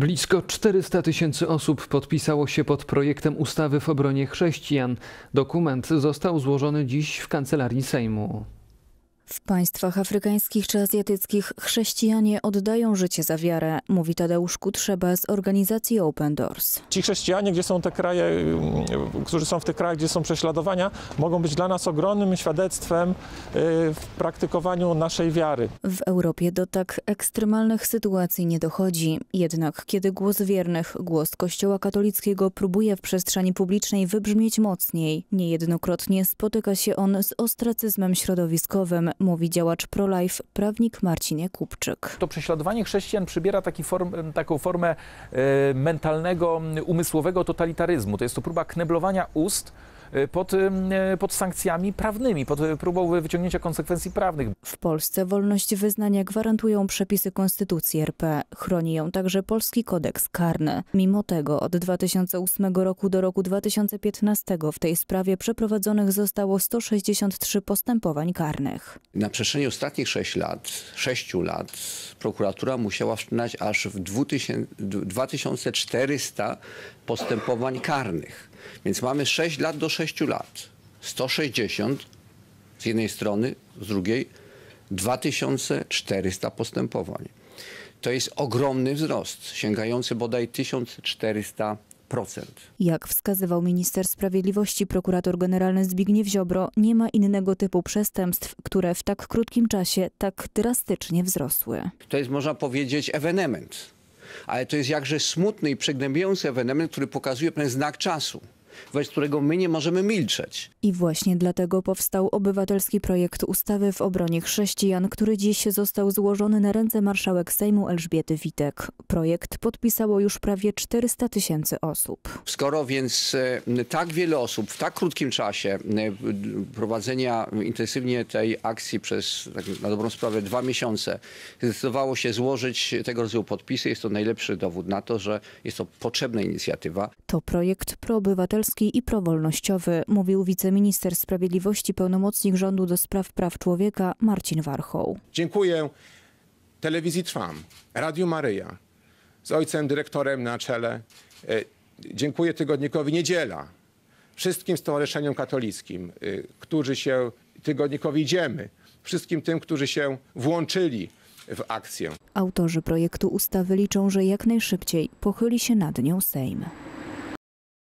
Blisko 400 tysięcy osób podpisało się pod projektem ustawy w obronie chrześcijan. Dokument został złożony dziś w kancelarii Sejmu. W państwach afrykańskich czy azjatyckich chrześcijanie oddają życie za wiarę, mówi Tadeusz Kutrzeba z organizacji Open Doors. Ci chrześcijanie, gdzie są te kraje, y, którzy są w tych krajach, gdzie są prześladowania, mogą być dla nas ogromnym świadectwem y, w praktykowaniu naszej wiary. W Europie do tak ekstremalnych sytuacji nie dochodzi. Jednak kiedy głos wiernych, głos Kościoła katolickiego próbuje w przestrzeni publicznej wybrzmieć mocniej, niejednokrotnie spotyka się on z ostracyzmem środowiskowym, mówi działacz pro-life prawnik Marcin Kupczyk. To prześladowanie chrześcijan przybiera taki form, taką formę e, mentalnego, umysłowego totalitaryzmu. To jest to próba kneblowania ust Y, pod, y, pod sankcjami prawnymi, pod próbą wyciągnięcia konsekwencji prawnych. W Polsce wolność wyznania gwarantują przepisy Konstytucji RP. Chroni ją także Polski Kodeks Karny. Mimo tego od 2008 roku do roku 2015 w tej sprawie przeprowadzonych zostało 163 postępowań karnych. Na przestrzeni ostatnich 6 lat, 6 lat prokuratura musiała wszczynać aż w 2400 postępowań karnych. Więc mamy 6 lat do 6 lat. 160 z jednej strony, z drugiej 2400 postępowań. To jest ogromny wzrost, sięgający bodaj 1400 jak wskazywał minister sprawiedliwości prokurator generalny Zbigniew Ziobro, nie ma innego typu przestępstw, które w tak krótkim czasie tak drastycznie wzrosły. To jest można powiedzieć ewenement ale to jest jakże smutny i przygnębiający ewenement, który pokazuje pewien znak czasu wobec którego my nie możemy milczeć. I właśnie dlatego powstał obywatelski projekt ustawy w obronie chrześcijan, który dziś został złożony na ręce marszałek Sejmu Elżbiety Witek. Projekt podpisało już prawie 400 tysięcy osób. Skoro więc e, tak wiele osób w tak krótkim czasie e, prowadzenia intensywnie tej akcji przez tak na dobrą sprawę dwa miesiące zdecydowało się złożyć tego rodzaju podpisy, jest to najlepszy dowód na to, że jest to potrzebna inicjatywa. To projekt proobywatelski i prowolnościowy, mówił wiceminister sprawiedliwości pełnomocnik rządu do spraw praw człowieka Marcin Warchoł. Dziękuję telewizji Trwam, Radiu Maryja, z ojcem dyrektorem na czele. E, dziękuję tygodnikowi Niedziela, wszystkim stowarzyszeniom katolickim, e, którzy się tygodnikowi idziemy, wszystkim tym, którzy się włączyli w akcję. Autorzy projektu ustawy liczą, że jak najszybciej pochyli się nad nią Sejm.